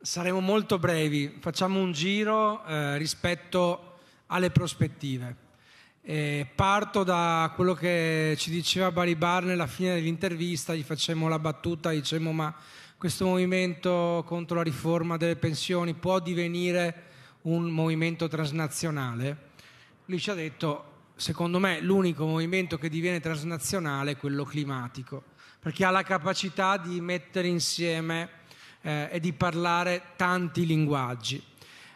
Saremo molto brevi, facciamo un giro eh, rispetto alle prospettive. E parto da quello che ci diceva Baribar nella fine dell'intervista, gli facciamo la battuta, dicemmo ma questo movimento contro la riforma delle pensioni può divenire un movimento transnazionale? Lui ci ha detto, secondo me l'unico movimento che diviene transnazionale è quello climatico, perché ha la capacità di mettere insieme eh, e di parlare tanti linguaggi.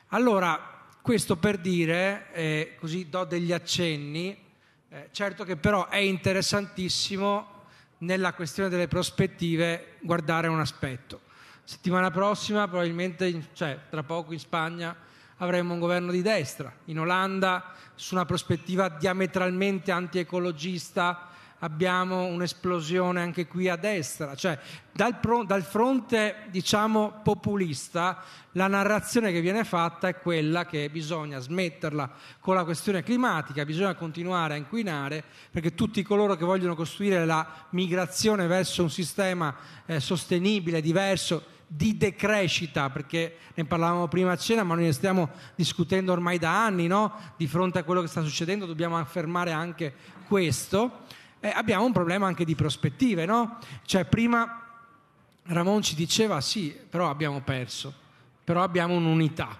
Allora, questo per dire, eh, così do degli accenni, eh, certo che però è interessantissimo nella questione delle prospettive guardare un aspetto. Settimana prossima, probabilmente, cioè tra poco in Spagna, avremo un governo di destra, in Olanda su una prospettiva diametralmente antiecologista, ecologista abbiamo un'esplosione anche qui a destra, cioè dal, pro, dal fronte diciamo populista la narrazione che viene fatta è quella che bisogna smetterla con la questione climatica, bisogna continuare a inquinare perché tutti coloro che vogliono costruire la migrazione verso un sistema eh, sostenibile, diverso, di decrescita, perché ne parlavamo prima a cena, ma noi ne stiamo discutendo ormai da anni, no? Di fronte a quello che sta succedendo dobbiamo affermare anche questo eh, abbiamo un problema anche di prospettive, no? Cioè prima Ramon ci diceva sì, però abbiamo perso, però abbiamo un'unità,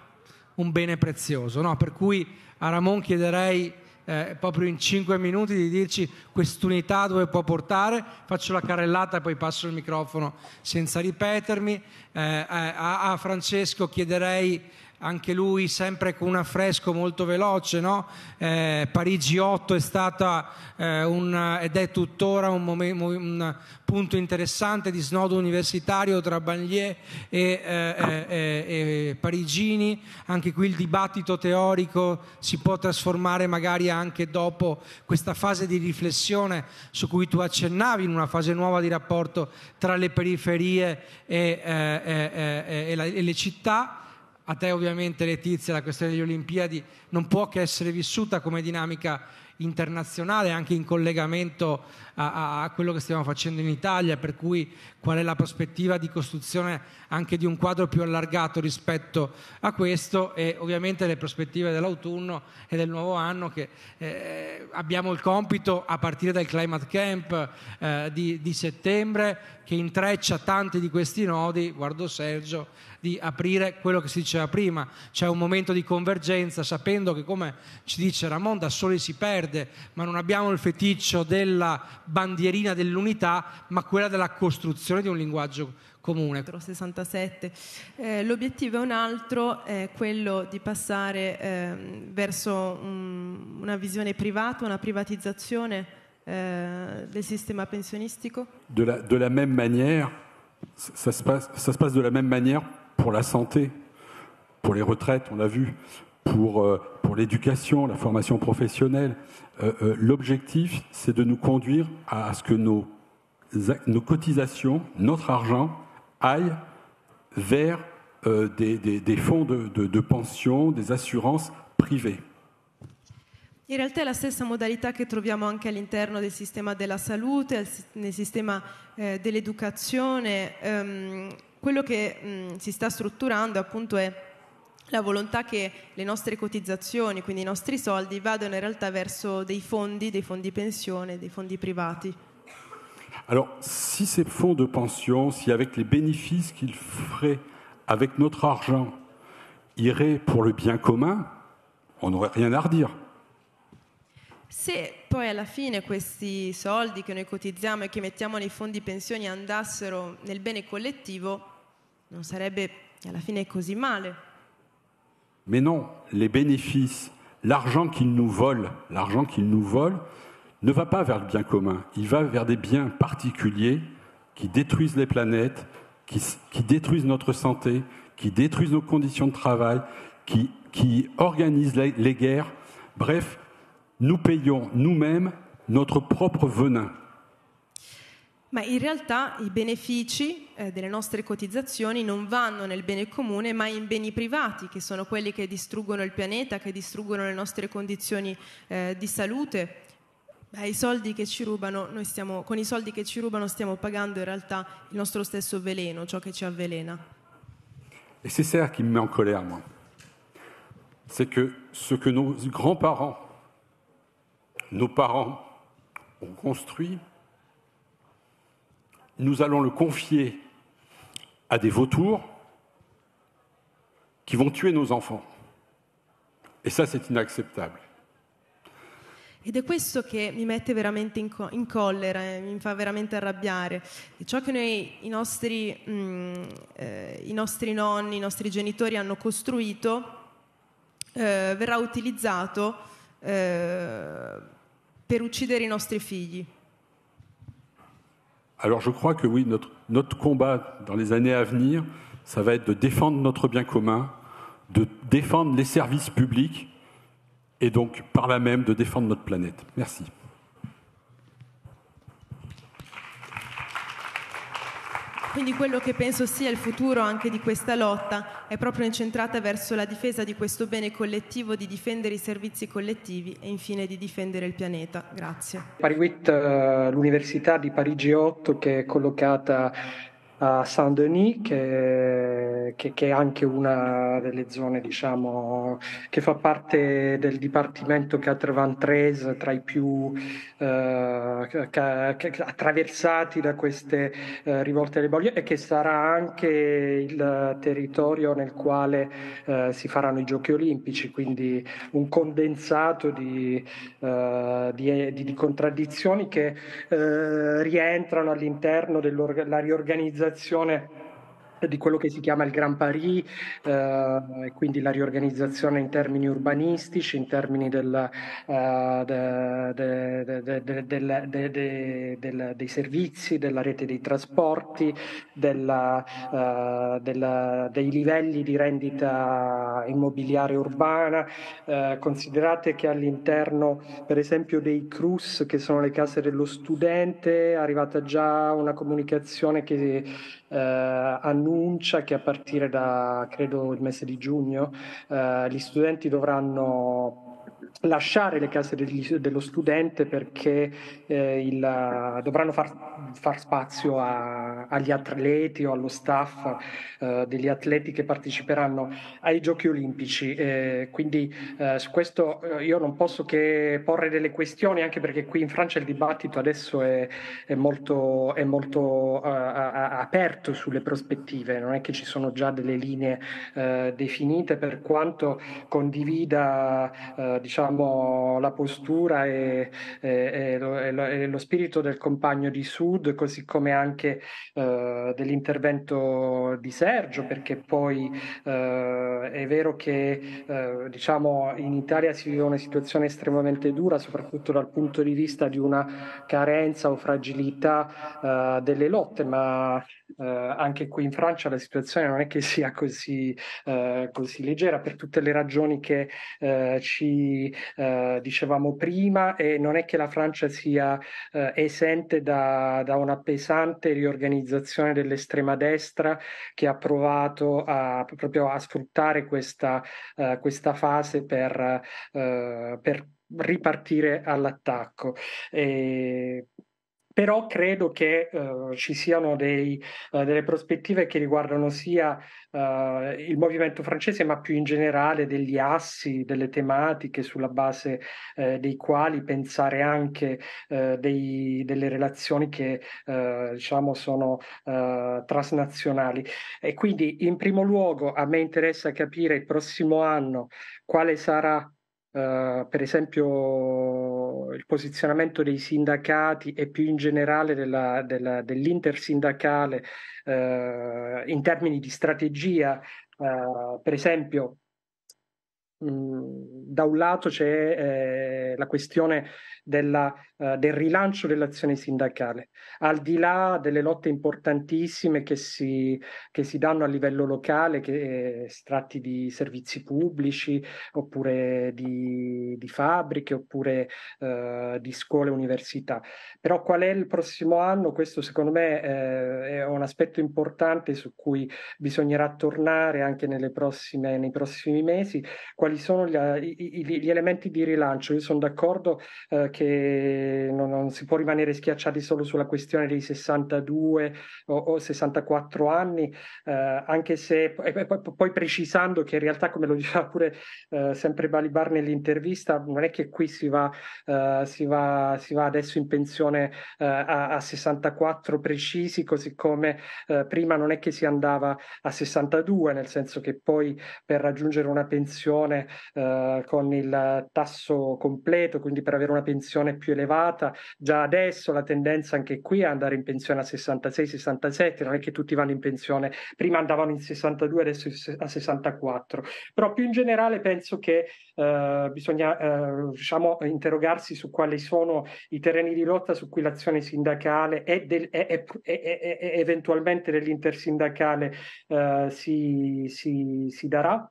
un bene prezioso, no? Per cui a Ramon chiederei eh, proprio in cinque minuti di dirci quest'unità dove può portare, faccio la carrellata e poi passo il microfono senza ripetermi. Eh, eh a, a, Francesco chiederei anche lui sempre con un affresco molto veloce, no? eh, Parigi 8 è stata eh, un, ed è tuttora un, momen- un, punto interessante di snodo universitario tra banlieue e, eh, eh e parigini, anche qui il dibattito teorico si può trasformare magari anche dopo questa fase di riflessione su cui tu accennavi in una fase nuova di rapporto tra le periferie e, e, eh, eh, e la, le città a te ovviamente Letizia, la questione delle Olimpiadi non può che essere vissuta come dinamica internazionale, anche in collegamento a, a, quello che stiamo facendo in Italia, per cui qual è la prospettiva di costruzione anche di un quadro più allargato rispetto a questo e ovviamente le prospettive dell'autunno e del nuovo anno che eh, abbiamo il compito a partire dal Climate Camp eh, di, di settembre che intreccia tanti di questi nodi, guardo Sergio, di aprire quello che si diceva prima, c'è un momento di convergenza sapendo che come ci dice Ramon da soli si perde, ma non abbiamo il feticcio della bandierina dell'unità, ma quella della costruzione di un linguaggio comune. 67. Eh, l'obiettivo è un altro, è quello di passare eh, verso un, una visione privata, una privatizzazione. euh, des systèmes pensionistiques de la, de la même manière, ça se, passe, ça se passe de la même manière pour la santé, pour les retraites, on l'a vu, pour, euh, pour l'éducation, la formation professionnelle. Euh, euh, l'objectif, c'est de nous conduire à ce que nos, nos cotisations, notre argent, aillent vers des, fonds de, pension, des assurances privées. En réalité, è la stessa modalità che troviamo anche all'interno del sistema della salute, nel sistema eh, dell'educazione. l'éducation. Ehm, quello che mh, si sta strutturando appunto è la volontà che le nostre cotizzazioni, quindi i nostri soldi, vadano in realtà verso dei fondi, dei fondi pensione, dei fondi privati. Alors, si ces fonds de pension, si avec les bénéfices qu'ils feraient avec notre argent, iraient pour le bien commun, on n'aurait rien à redire. Se poi alla fine questi soldi che noi cotizziamo e che mettiamo nei fondi pensioni andassero nel bene collettivo, Mais non, les bénéfices, l'argent qu'ils nous volent, l'argent qu'ils nous volent, ne va pas vers le bien commun, il va vers des biens particuliers qui détruisent les planètes, qui, détruisent notre santé, qui détruisent nos conditions de travail, qui, organisent les guerres. Bref, nous payons nous-mêmes notre propre venin. ma in realtà i benefici eh, delle nostre cotizzazioni non vanno nel bene comune, ma in beni privati, che sono quelli che distruggono il pianeta, che distruggono le nostre condizioni eh, di salute. Beh, i soldi che ci rubano, noi stiamo, con i soldi che ci rubano stiamo pagando in realtà il nostro stesso veleno, ciò che ci avvelena. E c'è ça qui me met en colère, moi. C'est que ce que nos grands-parents, nos parents ont construit, nous allons le confier à des vautours qui vont tuer nos enfants. E ça, c'est inacceptable. Ed è questo che mi mette veramente in, co- in collera, eh, mi fa veramente arrabbiare. E ciò che noi, i nostri, mm, eh, i nostri nonni, i nostri genitori hanno costruito eh, verrà utilizzato eh, per uccidere i nostri figli. Alors je crois que oui, notre, combat dans les années à venir, ça va être de défendre notre bien commun, de défendre les services publics et donc par là même de défendre notre planète. Merci. quindi quello che penso sia il futuro anche di questa lotta è proprio incentrata verso la difesa di questo bene collettivo, di difendere i servizi collettivi e infine di difendere il pianeta. Grazie. PariWit, eh, l'Università di Parigi 8 che è collocata a Saint-Denis, che, che, che, è anche una delle zone diciamo, che fa parte del dipartimento 93 tra i più eh, attraversati da queste eh, rivolte alle Bolle e che sarà anche il territorio nel quale eh, si faranno i giochi olimpici, quindi un condensato di, eh, di, di, di contraddizioni che eh, rientrano all'interno della riorganizzazione generazione di quello che si chiama il Gran Paris, eh, quindi la riorganizzazione in termini urbanistici, in termini dei servizi, della rete dei trasporti, della, eh, della, dei livelli di rendita immobiliare urbana. Eh, considerate che all'interno, per esempio, dei CRUS, che sono le case dello studente, è arrivata già una comunicazione che eh, annuncia annuncia che a partire da credo il mese di giugno eh, gli studenti dovranno lasciare le case degli, dello studente perché eh, il, dovranno far, far spazio a, agli atleti o allo staff eh, degli atleti che parteciperanno ai giochi olimpici. Eh, quindi eh, su questo eh, io non posso che porre delle questioni, anche perché qui in Francia il dibattito adesso è, è molto, è molto eh, a, aperto sulle prospettive, non è che ci sono già delle linee definite per quanto condivida diciamo, diciamo, la postura e, e, e, lo, e, lo, spirito del compagno di Sud, così come anche eh, dell'intervento di Sergio, perché poi eh, è vero che eh, diciamo, in Italia si vive una situazione estremamente dura, soprattutto dal punto di vista di una carenza o fragilità eh, delle lotte, ma eh, anche qui in Francia la situazione non è che sia così, eh, così leggera per tutte le ragioni che ci cui eh, dicevamo prima e non è che la Francia sia eh, esente da, da, una pesante riorganizzazione dell'estrema destra che ha provato a, proprio a sfruttare questa, uh, questa fase per, uh, per ripartire all'attacco. E però credo che uh, ci siano dei, uh, delle prospettive che riguardano sia uh, il movimento francese, ma più in generale degli assi, delle tematiche sulla base dei quali pensare anche dei, delle relazioni che diciamo sono transnazionali. E quindi in primo luogo a me interessa capire il prossimo anno quale sarà Uh, per esempio il posizionamento dei sindacati e più in generale della, della, dell'intersindacale uh, eh, in termini di strategia, uh, per esempio da un lato c'è eh, la questione della, eh, del rilancio dell'azione sindacale, al di là delle lotte importantissime che si, che si danno a livello locale, che eh, si tratti di servizi pubblici oppure di, di fabbriche oppure eh, di scuole e università. Però qual è il prossimo anno? Questo secondo me eh, è un aspetto importante su cui bisognerà tornare anche prossime, nei prossimi mesi. Qual quali sono gli, gli, gli elementi di rilancio. Io sono d'accordo eh, che non, non, si può rimanere schiacciati solo sulla questione dei 62 o, o 64 anni, eh, anche se poi, poi, precisando che in realtà, come lo diceva pure eh, sempre Balibar nell'intervista, non è che qui si va, eh, si va, si va adesso in pensione eh, a, a, 64 precisi, così come eh, prima non è che si andava a 62, nel senso che poi per raggiungere una pensione eh, con il tasso completo, quindi per avere una pensione più elevata. Già adesso la tendenza anche qui è andare in pensione a 66-67, non è che tutti vanno in pensione, prima andavano in 62, adesso a 64. Però più in generale penso che eh, bisogna eh, diciamo, interrogarsi su quali sono i terreni di lotta su cui l'azione sindacale e, e eventualmente dell'intersindacale eh, si, si, si darà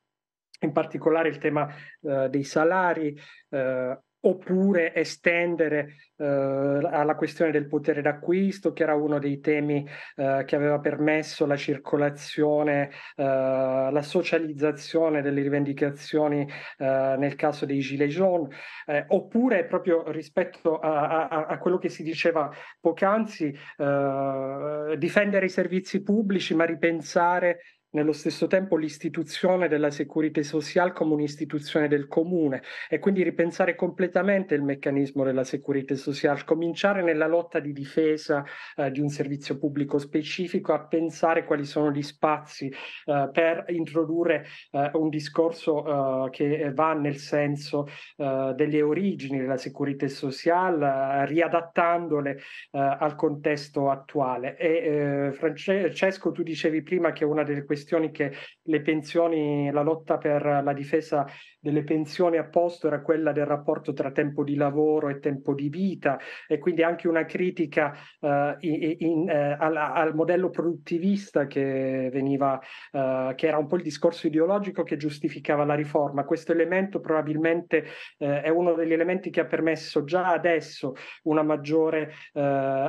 in particolare il tema eh, dei salari, eh, oppure estendere eh, alla questione del potere d'acquisto, che era uno dei temi eh, che aveva permesso la circolazione, eh, la socializzazione delle rivendicazioni eh, nel caso dei Gilets jaunes, eh, oppure proprio rispetto a, a, a, quello che si diceva poc'anzi, eh, difendere i servizi pubblici, ma ripensare nello stesso tempo l'istituzione della Security Sociale come un'istituzione del comune e quindi ripensare completamente il meccanismo della Security Sociale, cominciare nella lotta di difesa eh, di un servizio pubblico specifico a pensare quali sono gli spazi eh, per introdurre eh, un discorso eh, che eh, va nel senso eh, delle origini della Security Social, riadattandole al contesto attuale. E, Francesco, tu dicevi prima che una delle questioni questioni che le pensioni, la lotta per la difesa delle pensioni a posto era quella del rapporto tra tempo di lavoro e tempo di vita e quindi anche una critica eh, in, in, eh, al, al, modello produttivista che veniva, eh, che era un po' il discorso ideologico che giustificava la riforma. Questo elemento probabilmente eh, è uno degli elementi che ha permesso già adesso una maggiore eh,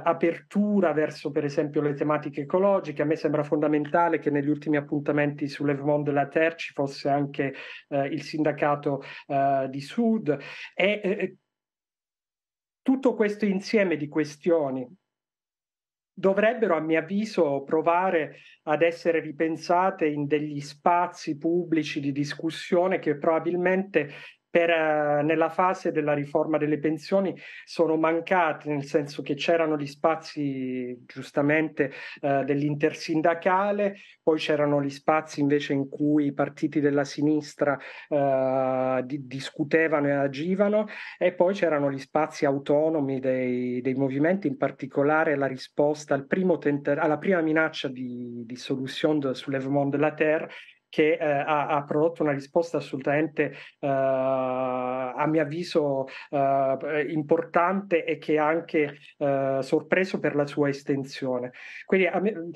apertura verso per esempio le tematiche ecologiche. A me sembra fondamentale che negli ultimi appuntamenti de la Terre ci fosse anche eh, il sindacato eh, di Sud e eh, eh, tutto questo insieme di questioni dovrebbero, a mio avviso, provare ad essere ripensate in degli spazi pubblici di discussione che probabilmente per, eh, nella fase della riforma delle pensioni sono mancate, nel senso che c'erano gli spazi giustamente eh, dell'intersindacale, poi c'erano gli spazi invece in cui i partiti della sinistra eh, di, discutevano e agivano e poi c'erano gli spazi autonomi dei, dei movimenti, in particolare la risposta al tenter- alla prima minaccia di, di soluzione sull'Evmont de la Terre che eh, ha, ha, prodotto una risposta assolutamente, eh, a mio avviso, eh, importante e che ha anche eh, sorpreso per la sua estensione. Quindi, a me,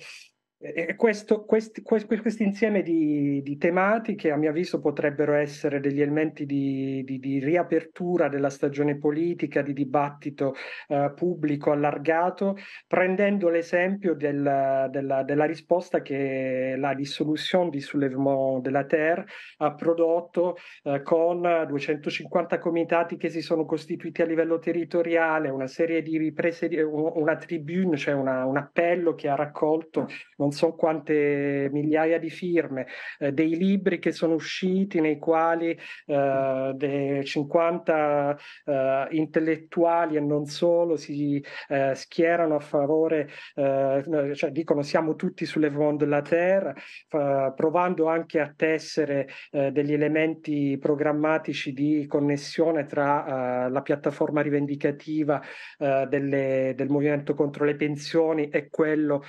e questo, quest, quest, quest insieme di, di, tematiche, a mio avviso, potrebbero essere degli elementi di, di, di riapertura della stagione politica, di dibattito eh, pubblico allargato, prendendo l'esempio del, della, della, risposta che la dissoluzione di Soulèvement de la Terre ha prodotto eh, con 250 comitati che si sono costituiti a livello territoriale, una serie di riprese, una tribune, cioè una, un appello che ha raccolto non so quante migliaia di firme, eh, dei libri che sono usciti nei quali eh, dei 50 eh, intellettuali e non solo si eh, schierano a favore, eh, cioè dicono siamo tutti sulle von della terra, provando anche a tessere eh, degli elementi programmatici di connessione tra la piattaforma rivendicativa delle, del movimento contro le pensioni e quello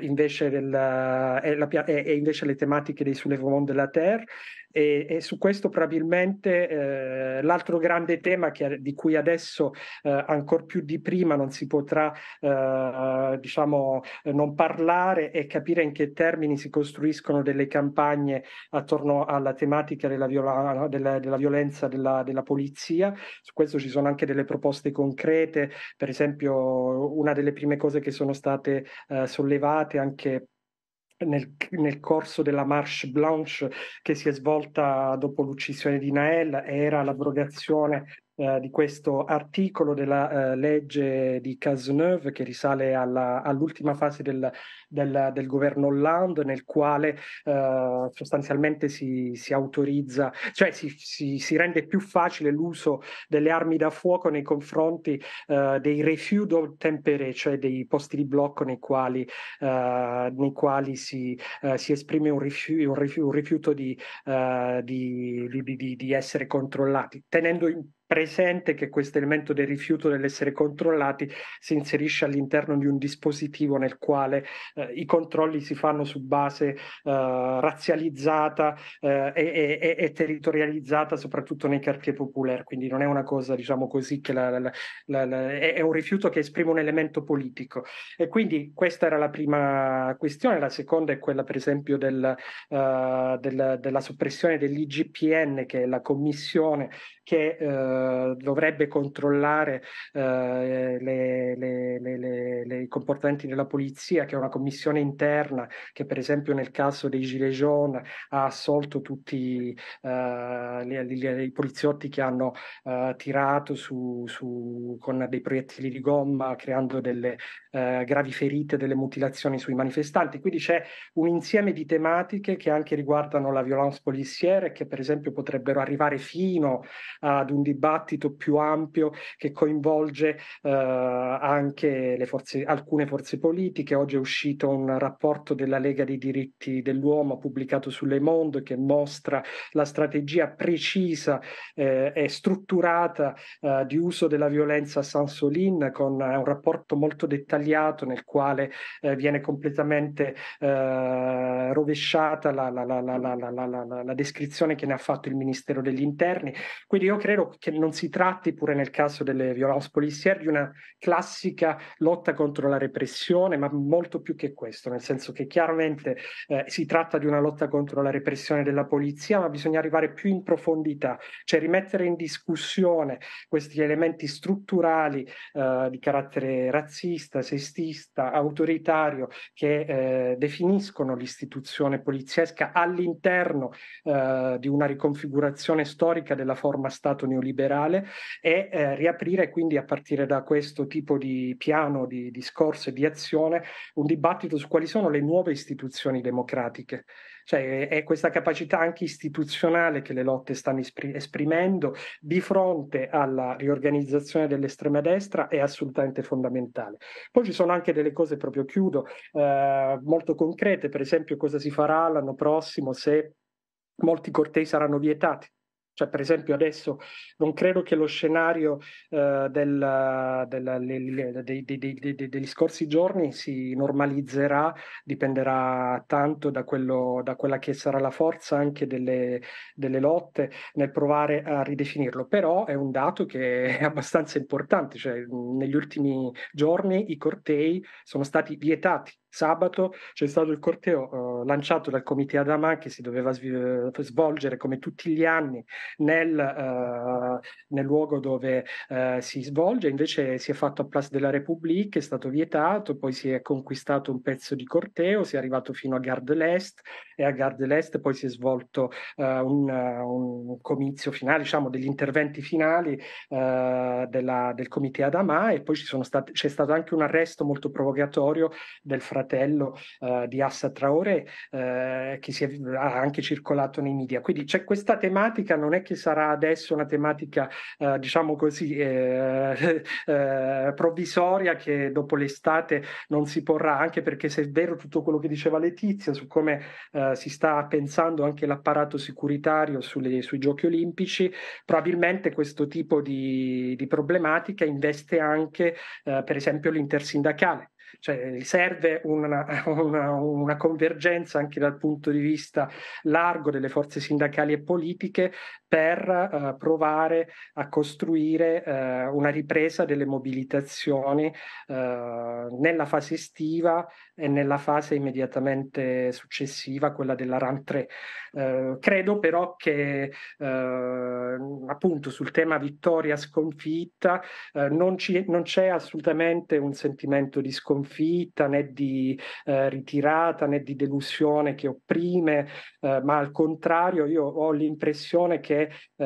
invece del del, e, eh, la, e, invece le tematiche dei soulèvements de la terre e, e su questo probabilmente eh, l'altro grande tema che, di cui adesso eh, ancora più di prima non si potrà eh, diciamo non parlare è capire in che termini si costruiscono delle campagne attorno alla tematica della, viola, della, della violenza della, della, polizia su questo ci sono anche delle proposte concrete per esempio una delle prime cose che sono state eh, sollevate anche nel, nel, corso della Marche Blanche che si è svolta dopo l'uccisione di Nael era l'abrogazione eh, di questo articolo della eh, legge di Cazeneuve che risale alla, all'ultima fase del, del, del, governo Hollande nel quale eh, sostanzialmente si, si, autorizza, cioè si, si, si, rende più facile l'uso delle armi da fuoco nei confronti eh, dei refudo tempere, cioè dei posti di blocco nei quali, eh, nei quali si, si esprime un, rifi- un, rifi- un rifiuto di, di, di, di essere controllati, tenendo in presente che questo elemento del rifiuto dell'essere controllati si inserisce all'interno di un dispositivo nel quale eh, i controlli si fanno su base eh, razzializzata eh, e, e, e, territorializzata soprattutto nei quartier popolari, quindi non è una cosa diciamo così che la, la, la, è un rifiuto che esprime un elemento politico e quindi questa era la prima questione, la seconda è quella per esempio del, eh, del, della soppressione dell'IGPN che è la commissione che eh, eh, dovrebbe controllare eh, le, le, le, le, comportamenti della polizia, che è una commissione interna che per esempio nel caso dei Gilets jaunes ha assolto tutti eh, i poliziotti che hanno eh, tirato su, su, con dei proiettili di gomma creando delle eh, gravi ferite, delle mutilazioni sui manifestanti. Quindi c'è un insieme di tematiche che anche riguardano la violence policiere, che per esempio potrebbero arrivare fino ad un dibattito più ampio che coinvolge eh, anche forze, alcune forze politiche. Oggi è uscito un rapporto della Lega dei diritti dell'uomo pubblicato su Le Monde che mostra la strategia precisa eh, e strutturata eh, di uso della violenza a Sansolin con eh, un rapporto molto dettagliato dettagliato nel quale eh, viene completamente eh, rovesciata la, la, la, la, descrizione che ne ha fatto il Ministero degli Interni. Quindi io credo che non si tratti, pure nel caso delle violenze policiere, di una classica lotta contro la repressione, ma molto più che questo, nel senso che chiaramente eh, si tratta di una lotta contro la repressione della polizia, ma bisogna arrivare più in profondità, cioè rimettere in discussione questi elementi strutturali eh, di carattere razzista, sessista, autoritario che eh, definiscono l'istituzione poliziesca all'interno eh, di una riconfigurazione storica della forma Stato neoliberale e eh, riaprire quindi a partire da questo tipo di piano di discorso e di azione un dibattito su quali sono le nuove istituzioni democratiche. Cioè, è questa capacità anche istituzionale che le lotte stanno esprimendo di fronte alla riorganizzazione dell'estrema destra è assolutamente fondamentale. Poi ci sono anche delle cose, proprio chiudo, eh, molto concrete, per esempio cosa si farà l'anno prossimo se molti cortei saranno vietati cioè, per esempio, adesso non credo che lo scenario eh, del, del, dei, dei, dei, degli scorsi giorni si normalizzerà, dipenderà tanto da, quello, da quella che sarà la forza anche delle, delle, lotte nel provare a ridefinirlo. Però è un dato che è abbastanza importante. Cioè, negli ultimi giorni i cortei sono stati vietati sabato c'è stato il corteo eh, lanciato dal comitato Adama che si doveva svolgere come tutti gli anni nel eh, nel luogo dove eh, si svolge, invece si è fatto a Place de la République, è stato vietato, poi si è conquistato un pezzo di corteo, si è arrivato fino a Gare de l'Est e a Gare de l'Est poi si è svolto eh, un, un, comizio finale, diciamo degli interventi finali eh, della, del comité Adama e poi stati, c'è stato anche un arresto molto provocatorio del fratello eh, di Assa Traoré eh, che si è, ha anche circolato nei media. Quindi c'è questa tematica, non è che sarà adesso una tematica politica, eh, diciamo così, eh, eh, provvisoria che dopo l'estate non si porrà, anche perché se è vero tutto quello che diceva Letizia su come eh, si sta pensando anche l'apparato sicuritario sulle, sui giochi olimpici, probabilmente questo tipo di, di problematica investe anche eh, per esempio l'intersindacale cioè serve una, una, una, convergenza anche dal punto di vista largo delle forze sindacali e politiche per eh, provare a costruire eh, una ripresa delle mobilitazioni eh, nella fase estiva e nella fase immediatamente successiva, quella della RAM 3. Eh, credo però che eh, appunto sul tema vittoria sconfitta eh, non, ci, non, c'è assolutamente un sentimento di sconfitta né di ritirata né di delusione che opprime, ma al contrario io ho l'impressione che uh,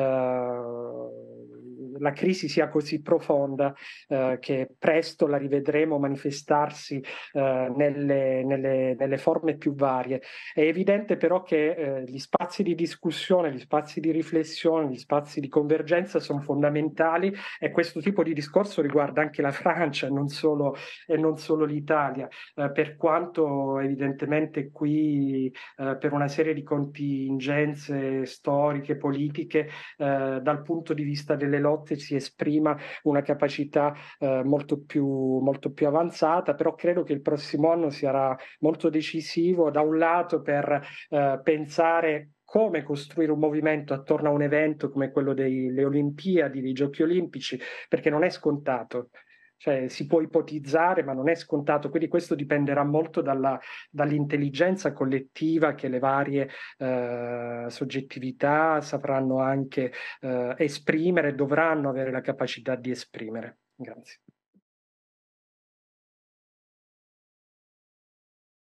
la crisi sia così profonda eh, che presto la rivedremo manifestarsi eh, nelle, nelle, nelle, forme più varie. È evidente però che eh, gli spazi di discussione, gli spazi di riflessione, gli spazi di convergenza sono fondamentali e questo tipo di discorso riguarda anche la Francia non solo, e non solo l'Italia, eh, per quanto evidentemente qui eh, per una serie di contingenze storiche, politiche, eh, dal punto di vista delle lotte forte, si esprima una capacità eh, molto, più, molto più avanzata, però credo che il prossimo anno sarà molto decisivo da un lato per eh, pensare come costruire un movimento attorno a un evento come quello delle Olimpiadi, dei Giochi Olimpici, perché non è scontato cioè si può ipotizzare, ma non è scontato, quindi questo dipenderà molto dalla, dall'intelligenza collettiva che le varie eh, soggettività sapranno anche eh, esprimere, dovranno avere la capacità di esprimere. Grazie.